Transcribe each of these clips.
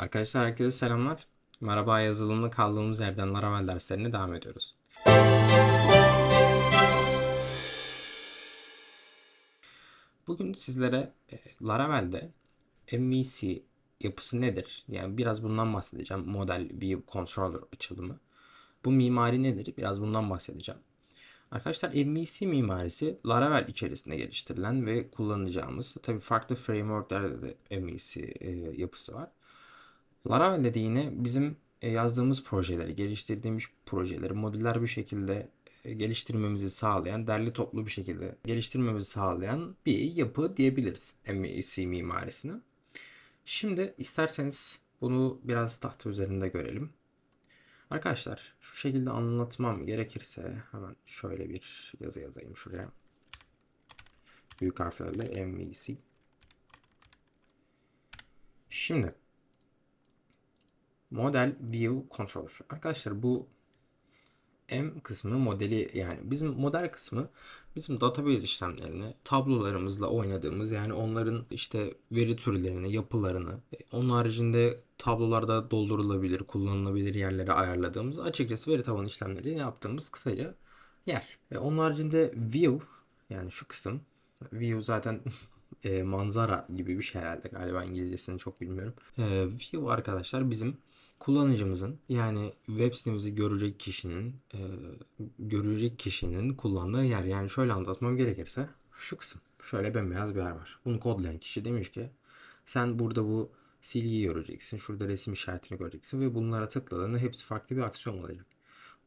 Arkadaşlar herkese selamlar. Merhaba yazılımlı kaldığımız yerden Laravel derslerine devam ediyoruz. Bugün sizlere e, Laravel'de MVC yapısı nedir? Yani biraz bundan bahsedeceğim. Model View Controller açılımı. Bu mimari nedir? Biraz bundan bahsedeceğim. Arkadaşlar MVC mimarisi Laravel içerisinde geliştirilen ve kullanacağımız tabii farklı frameworklerde de MVC e, yapısı var. Laravel de yine bizim e, yazdığımız projeleri, geliştirdiğimiz projeleri modüler bir şekilde e, geliştirmemizi sağlayan, derli toplu bir şekilde geliştirmemizi sağlayan bir yapı diyebiliriz MEC mimarisine. Şimdi isterseniz bunu biraz tahta üzerinde görelim. Arkadaşlar şu şekilde anlatmam gerekirse hemen şöyle bir yazı yazayım şuraya. Büyük harflerle MVC. E Şimdi Model View Controller. Arkadaşlar bu M kısmı modeli yani bizim model kısmı bizim database işlemlerini tablolarımızla oynadığımız yani onların işte veri türlerini, yapılarını e, onun haricinde tablolarda doldurulabilir, kullanılabilir yerlere ayarladığımız açıkçası veri tabanı işlemleri yaptığımız kısaca yer. E, onun haricinde view yani şu kısım view zaten e, manzara gibi bir şey herhalde galiba İngilizcesini çok bilmiyorum. E, view arkadaşlar bizim kullanıcımızın yani web sitemizi görecek kişinin e, görecek kişinin kullandığı yer. Yani şöyle anlatmam gerekirse şu kısım. Şöyle bembeyaz bir yer var. Bunu kodlayan kişi demiş ki sen burada bu silgiyi göreceksin. Şurada resim işaretini göreceksin ve bunlara tıkladığında hepsi farklı bir aksiyon olacak.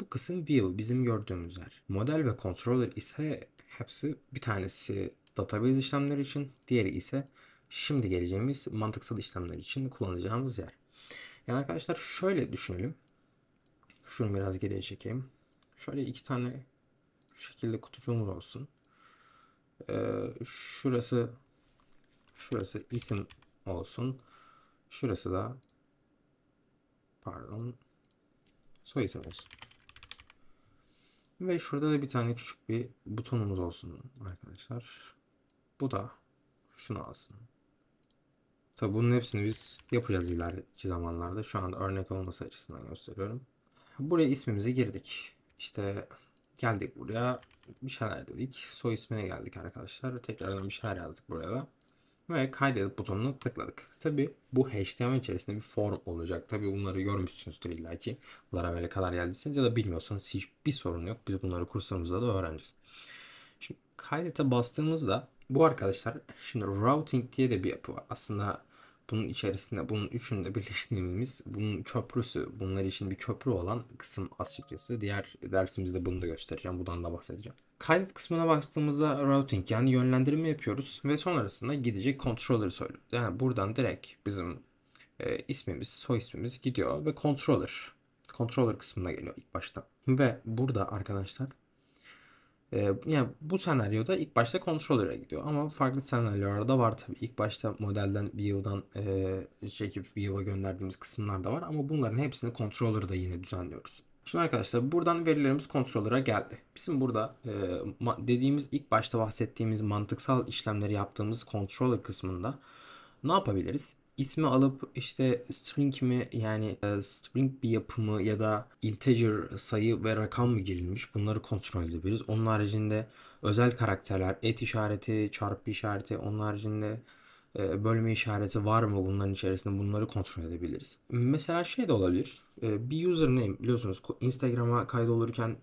Bu kısım view bizim gördüğümüz yer. Model ve controller ise hepsi bir tanesi database işlemleri için, diğeri ise şimdi geleceğimiz mantıksal işlemler için kullanacağımız yer. Yani arkadaşlar şöyle düşünelim. Şunu biraz geriye çekeyim. Şöyle iki tane şu şekilde kutucuğumuz olsun. Ee, şurası şurası isim olsun. Şurası da pardon soy isim olsun. Ve şurada da bir tane küçük bir butonumuz olsun arkadaşlar. Bu da şunu alsın. Tabi bunun hepsini biz yapacağız ileriki zamanlarda. Şu anda örnek olması açısından gösteriyorum. Buraya ismimizi girdik. İşte geldik buraya. Bir şeyler dedik. Soy ismine geldik arkadaşlar. Tekrardan bir şeyler yazdık buraya da. Ve kaydedip butonuna tıkladık. Tabi bu HTML içerisinde bir form olacak. Tabi bunları görmüşsünüzdür illa ki. Laravel'e kadar geldiyseniz ya da bilmiyorsanız hiçbir sorun yok. Biz bunları kurslarımızda da öğreneceğiz. Şimdi kaydete bastığımızda bu arkadaşlar şimdi routing diye de bir yapı var. Aslında bunun içerisinde bunun üçünü de bunun köprüsü bunlar için bir köprü olan kısım açıkçası. Diğer dersimizde bunu da göstereceğim. Buradan da bahsedeceğim. Kaydet kısmına baktığımızda routing yani yönlendirme yapıyoruz ve sonrasında gidecek controller'ı söylüyor. Yani buradan direkt bizim e, ismimiz, soy ismimiz gidiyor ve controller controller kısmına geliyor ilk başta. Ve burada arkadaşlar e, yani bu senaryoda ilk başta controller'a gidiyor ama farklı senaryolarda var tabii. İlk başta modelden Vio'dan e, çekip Vio'a gönderdiğimiz kısımlar da var ama bunların hepsini controller'da yine düzenliyoruz. Şimdi arkadaşlar buradan verilerimiz controller'a geldi. Bizim burada e, dediğimiz ilk başta bahsettiğimiz mantıksal işlemleri yaptığımız controller kısmında ne yapabiliriz? ismi alıp işte string mi yani e, string bir yapımı ya da integer sayı ve rakam mı girilmiş bunları kontrol edebiliriz. Onun haricinde özel karakterler, et işareti, çarpı işareti, onun haricinde e, bölme işareti var mı bunların içerisinde bunları kontrol edebiliriz. Mesela şey de olabilir. E, bir username biliyorsunuz Instagram'a kaydolurken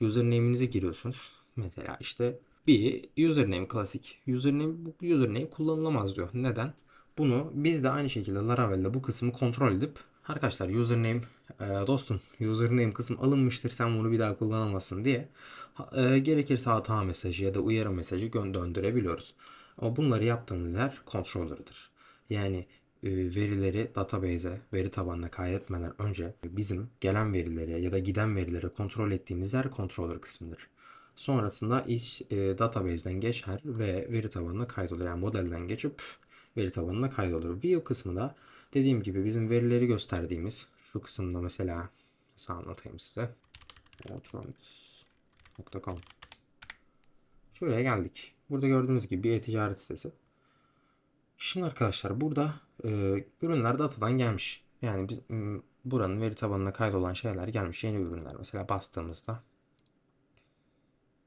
username'inizi giriyorsunuz. Mesela işte bir username klasik. Username bu username kullanılamaz diyor. Neden? Bunu biz de aynı şekilde Laravel'de bu kısmı kontrol edip arkadaşlar username e, dostum username kısım alınmıştır sen bunu bir daha kullanamazsın diye e, gerekirse hata mesajı ya da uyarı mesajı döndürebiliyoruz. Ama bunları yaptığımız yer controller'dır. Yani e, verileri database'e, veri tabanına kaydetmeden önce bizim gelen verilere ya da giden verilere kontrol ettiğimiz yer controller kısmıdır. Sonrasında iş e, database'den geçer ve veri tabanına kaydoluyor. Yani modelden geçip veri tabanına kaydolur. View kısmı da dediğim gibi bizim verileri gösterdiğimiz şu kısımda mesela nasıl anlatayım size. Outruns.com Şuraya geldik. Burada gördüğünüz gibi bir e-ticaret sitesi. Şimdi arkadaşlar burada e, ürünler datadan gelmiş. Yani biz, buranın veri tabanına kaydolan şeyler gelmiş. Yeni ürünler mesela bastığımızda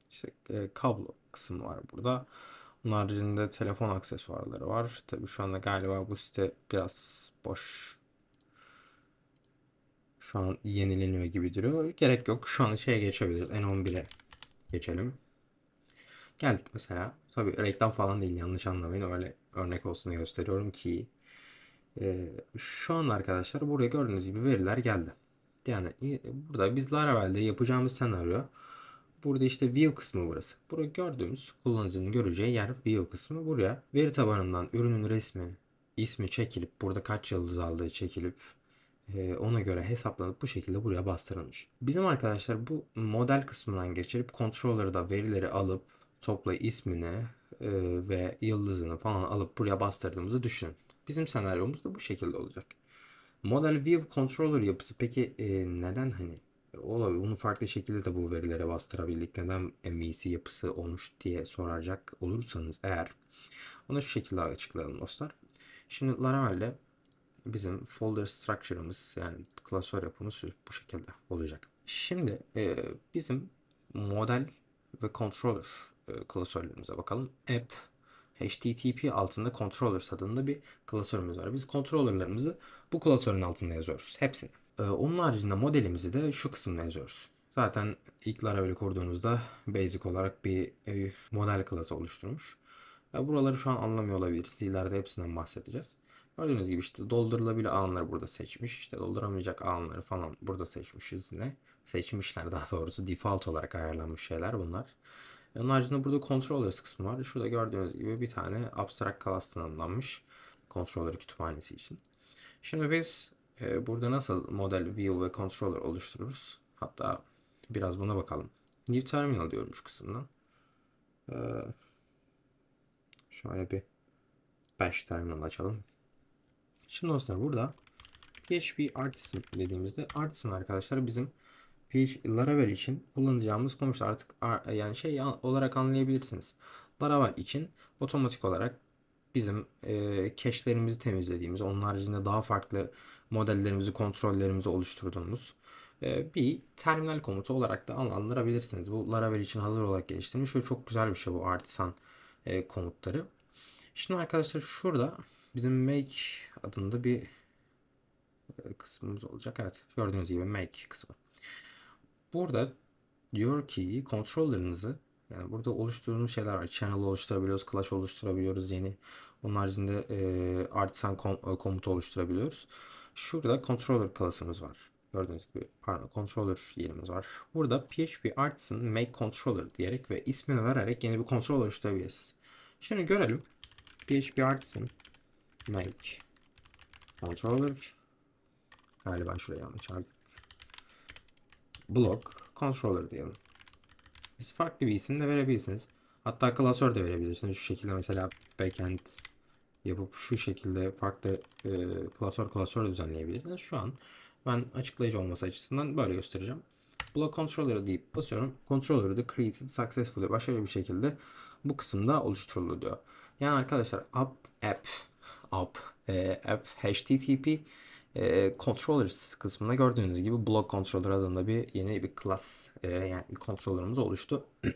işte e, kablo kısmı var burada. Bunun haricinde telefon aksesuarları var. Tabii şu anda galiba bu site biraz boş. Şu an yenileniyor gibi duruyor. Gerek yok. Şu an şeye geçebiliriz. N11'e geçelim. Geldik mesela. Tabii reklam falan değil yanlış anlamayın. Öyle örnek olsun diye gösteriyorum ki. E, şu an arkadaşlar buraya gördüğünüz gibi veriler geldi. Yani e, burada biz Laravel'de yapacağımız senaryo Burada işte view kısmı burası. Burada gördüğümüz kullanıcının göreceği yer view kısmı buraya. Veri tabanından ürünün resmi, ismi çekilip burada kaç yıldız aldığı çekilip e, ona göre hesaplanıp bu şekilde buraya bastırılmış. Bizim arkadaşlar bu model kısmından geçirip kontrolleri da verileri alıp topla ismini e, ve yıldızını falan alıp buraya bastırdığımızı düşünün. Bizim senaryomuz da bu şekilde olacak. Model View Controller yapısı peki e, neden hani Olabilir. Bunu farklı şekilde de bu verilere bastırabildik. Neden MVC yapısı olmuş diye soracak olursanız eğer onu şu şekilde açıklayalım dostlar. Şimdi Laravel'de bizim folder structure'ımız yani klasör yapımız bu şekilde olacak. Şimdi e, bizim model ve controller e, klasörlerimize bakalım. App HTTP altında controller adında bir klasörümüz var. Biz controllerlarımızı bu klasörün altında yazıyoruz. Hepsini. Ee, onun haricinde modelimizi de şu kısımda yazıyoruz. Zaten ilk Laravel'i kurduğunuzda basic olarak bir e, model klası oluşturmuş. buraları şu an anlamıyor olabilirsiniz. İleride hepsinden bahsedeceğiz. Gördüğünüz gibi işte doldurulabilir alanları burada seçmiş. İşte dolduramayacak alanları falan burada seçmişiz yine. Seçmişler daha doğrusu default olarak ayarlanmış şeyler bunlar. E, onun haricinde burada controllers kısmı var. Şurada gördüğünüz gibi bir tane abstract class tanımlanmış. Controller kütüphanesi için. Şimdi biz e, burada nasıl model view ve controller oluştururuz? Hatta biraz buna bakalım. New terminal diyormuş kısımdan. E, şöyle bir bash terminal açalım. Şimdi dostlar burada PHP Artisan dediğimizde Artisan arkadaşlar bizim PHP Laravel için kullanacağımız komşu artık yani şey olarak anlayabilirsiniz. Laravel için otomatik olarak bizim e, cache'lerimizi temizlediğimiz, onun haricinde daha farklı modellerimizi, kontrollerimizi oluşturduğumuz e, bir terminal komutu olarak da anlandırabilirsiniz. Bu Laravel için hazır olarak geliştirilmiş ve çok güzel bir şey bu artisan e, komutları. Şimdi arkadaşlar şurada bizim make adında bir e, kısmımız olacak. Evet gördüğünüz gibi make kısmı. Burada diyor ki controller'ınızı yani burada oluşturduğumuz şeyler var. Channel oluşturabiliyoruz, clash oluşturabiliyoruz yeni. Onun haricinde e, artisan kom- komutu oluşturabiliyoruz. Şurada controller klasımız var. Gördüğünüz gibi pardon controller yerimiz var. Burada PHP artisan make controller diyerek ve ismini vererek yeni bir controller oluşturabilirsiniz. Şimdi görelim. PHP artisan make controller galiba şuraya yanlış yazdık. Block controller diyelim. Siz farklı bir isim de verebilirsiniz. Hatta klasör de verebilirsiniz. Şu şekilde mesela backend yapıp şu şekilde farklı e, klasör klasör düzenleyebilirsiniz. Şu an ben açıklayıcı olması açısından böyle göstereceğim. Block Controller'ı deyip basıyorum. Controller'ı da created successfully başarılı bir şekilde bu kısımda oluşturuldu diyor. Yani arkadaşlar app app app e, app http e, controllers kısmında gördüğünüz gibi block controller adında bir yeni bir class e, yani bir controller'ımız oluştu.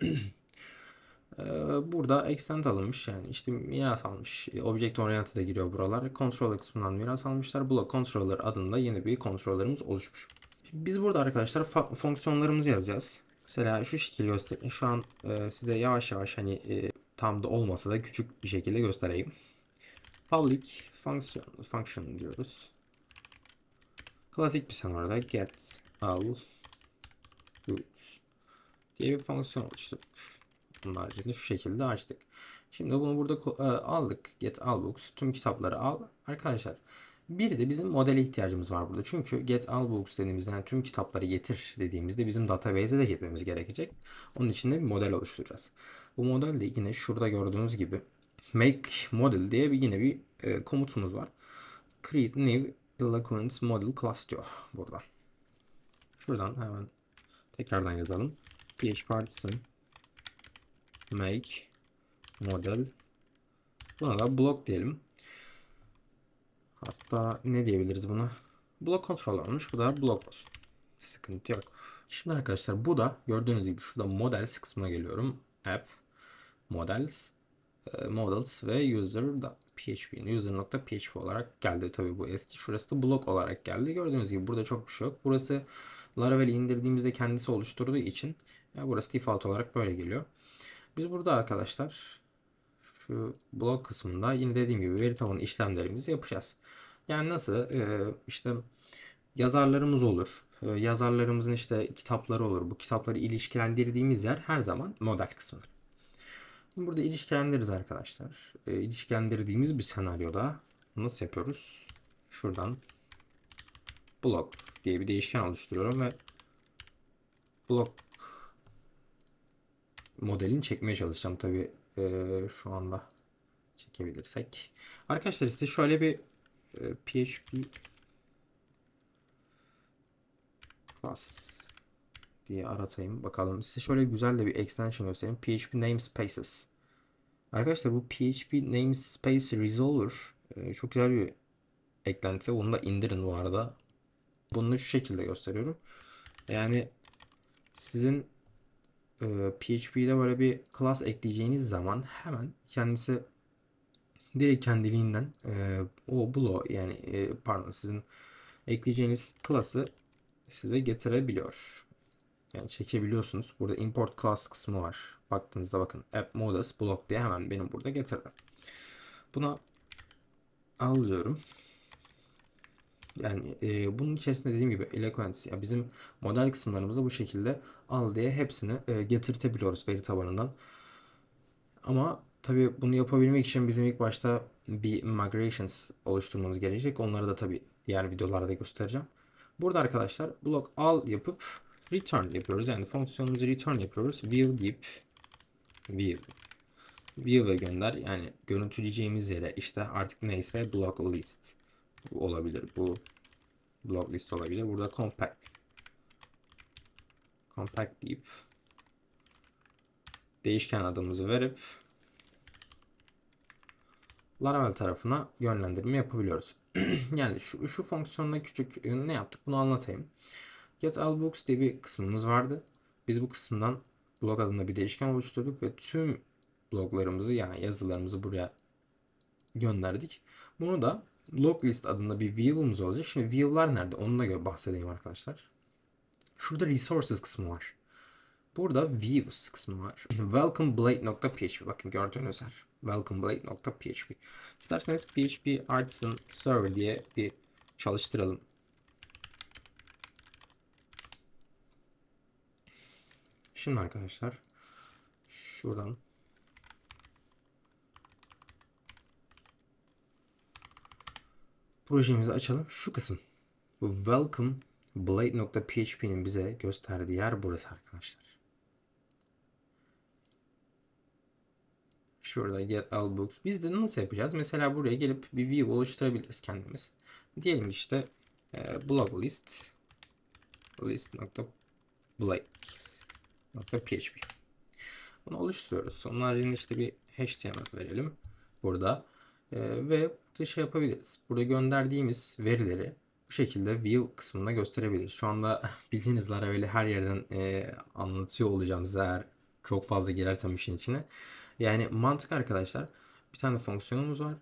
Ee, burada extend alınmış yani işte miras almış. Object oriented giriyor buralar. Controller kısmından miras almışlar. Block controller adında yeni bir controller'ımız oluşmuş. biz burada arkadaşlar fonksiyonlarımızı yazacağız. Mesela şu şekil göstereyim. Şu an e, size yavaş yavaş hani e, tam da olmasa da küçük bir şekilde göstereyim. Public function, function diyoruz. Klasik bir sen orada get all goods diye bir fonksiyon oluşturduk marjını şu şekilde açtık. Şimdi bunu burada e, aldık. Get all books. Tüm kitapları al. Arkadaşlar bir de bizim modele ihtiyacımız var burada. Çünkü get all books dediğimizde yani tüm kitapları getir dediğimizde bizim database'e de gitmemiz gerekecek. Onun için de bir model oluşturacağız. Bu model de yine şurada gördüğünüz gibi make model diye bir yine bir e, komutumuz var. Create new eloquent model class diyor burada. Şuradan hemen tekrardan yazalım. phpartisan make model buna da block diyelim. Hatta ne diyebiliriz buna? Block kontrol olmuş. Bu da block olsun. Sıkıntı yok. Şimdi arkadaşlar bu da gördüğünüz gibi şurada models kısmına geliyorum. App models e, models ve user.php'nin user.php olarak geldi. Tabii bu eski. Şurası da blok olarak geldi. Gördüğünüz gibi burada çok bir şey yok. Burası Laravel indirdiğimizde kendisi oluşturduğu için e, burası default olarak böyle geliyor. Biz burada arkadaşlar şu blok kısmında yine dediğim gibi veri tabanı işlemlerimizi yapacağız. Yani nasıl ee, işte yazarlarımız olur. Ee, yazarlarımızın işte kitapları olur. Bu kitapları ilişkilendirdiğimiz yer her zaman model kısmıdır. burada ilişkilendiririz arkadaşlar. Ee, ilişkilendirdiğimiz bir senaryoda nasıl yapıyoruz? Şuradan blok diye bir değişken oluşturuyorum ve blok modelini çekmeye çalışacağım tabi e, şu anda çekebilirsek. Arkadaşlar size şöyle bir e, PHP class diye aratayım. Bakalım size şöyle güzel de bir extension göstereyim. PHP Namespaces. Arkadaşlar bu PHP Namespace Resolver e, çok güzel bir eklenti. Onu da indirin bu arada. Bunu şu şekilde gösteriyorum. Yani sizin e, PHP'de böyle bir class ekleyeceğiniz zaman hemen kendisi direkt kendiliğinden e, o blow yani e, pardon sizin ekleyeceğiniz class'ı size getirebiliyor. Yani çekebiliyorsunuz. Burada import class kısmı var. Baktığınızda bakın app models block diye hemen benim burada getirdim. Buna alıyorum. Yani e, bunun içerisinde dediğim gibi eloquence ya bizim model kısımlarımızı bu şekilde al diye hepsini e, getirtebiliyoruz veri tabanından. Ama tabi bunu yapabilmek için bizim ilk başta bir migrations oluşturmamız gerekecek. Onları da tabi diğer videolarda göstereceğim. Burada arkadaşlar block al yapıp return yapıyoruz. Yani fonksiyonumuzu return yapıyoruz. View deyip view view'e gönder yani görüntüleyeceğimiz yere işte artık neyse block list bu olabilir. Bu blog list olabilir. Burada compact. Compact deyip değişken adımızı verip Laravel tarafına yönlendirme yapabiliyoruz. yani şu, şu fonksiyonda küçük e, ne yaptık bunu anlatayım. Get all books diye bir kısmımız vardı. Biz bu kısımdan blog adında bir değişken oluşturduk ve tüm bloglarımızı yani yazılarımızı buraya gönderdik. Bunu da log list adında bir view'umuz olacak. Şimdi view'lar nerede? Onunla göre bahsedeyim arkadaşlar. Şurada resources kısmı var. Burada views kısmı var. Welcome welcomeblade.php bakın gördüğünüz her. Welcome welcomeblade.php İsterseniz php artisan server diye bir çalıştıralım. Şimdi arkadaşlar şuradan projemizi açalım. Şu kısım. Bu welcome blade.php'nin bize gösterdiği yer burası arkadaşlar. Şurada get all books. Biz de nasıl yapacağız? Mesela buraya gelip bir view oluşturabiliriz kendimiz. Diyelim işte e, blog list list.blade.php Bunu oluşturuyoruz. Onun haricinde işte bir HTML verelim burada. E, ve rahatlıkla şey yapabiliriz. Burada gönderdiğimiz verileri bu şekilde view kısmında gösterebiliriz. Şu anda bildiğiniz Laravel'i her yerden e, anlatıyor olacağım size eğer çok fazla girersem işin içine. Yani mantık arkadaşlar bir tane fonksiyonumuz var.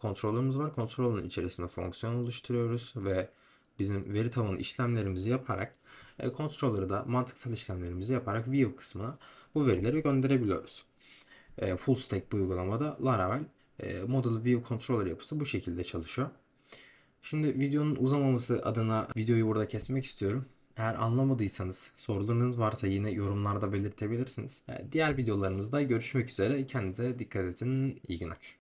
Kontrolümüz var. Kontrolün içerisinde fonksiyon oluşturuyoruz ve bizim veri tabanı işlemlerimizi yaparak e, kontrolleri da mantıksal işlemlerimizi yaparak view kısmına bu verileri gönderebiliyoruz. E, full stack bu uygulamada Laravel ee, model View Controller yapısı bu şekilde çalışıyor. Şimdi videonun uzamaması adına videoyu burada kesmek istiyorum. Eğer anlamadıysanız sorularınız varsa yine yorumlarda belirtebilirsiniz. Ee, diğer videolarımızda görüşmek üzere. Kendinize dikkat edin. İyi günler.